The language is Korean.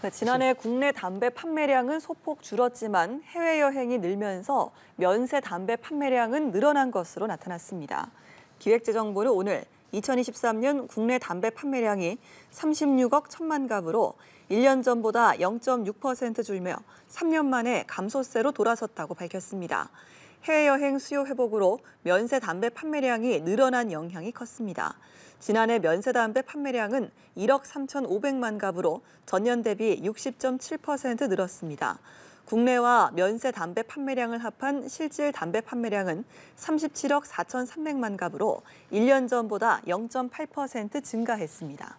네, 지난해 국내 담배 판매량은 소폭 줄었지만 해외 여행이 늘면서 면세 담배 판매량은 늘어난 것으로 나타났습니다. 기획재정부는 오늘 2023년 국내 담배 판매량이 36억 천만 갑으로 1년 전보다 0.6% 줄며 3년 만에 감소세로 돌아섰다고 밝혔습니다. 해외여행 수요 회복으로 면세 담배 판매량이 늘어난 영향이 컸습니다. 지난해 면세 담배 판매량은 1억 3,500만 갑으로 전년 대비 60.7% 늘었습니다. 국내와 면세 담배 판매량을 합한 실질 담배 판매량은 37억 4,300만 갑으로 1년 전보다 0.8% 증가했습니다.